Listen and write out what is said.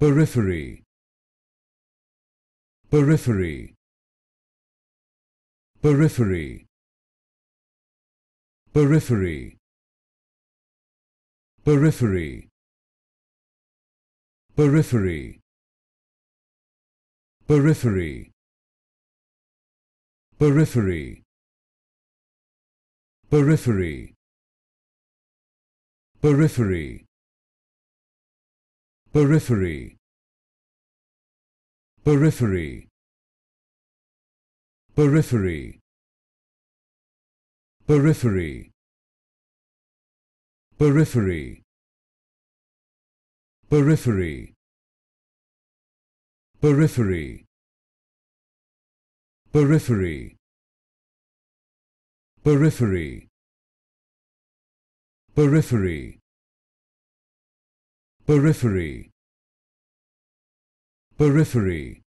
periphery periphery periphery periphery periphery periphery periphery periphery periphery periphery periphery periphery periphery periphery periphery periphery periphery periphery periphery periphery Periphery Periphery